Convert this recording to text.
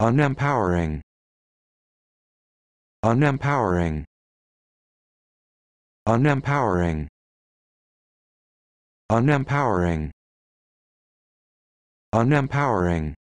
unempowering unempowering unempowering unempowering unempowering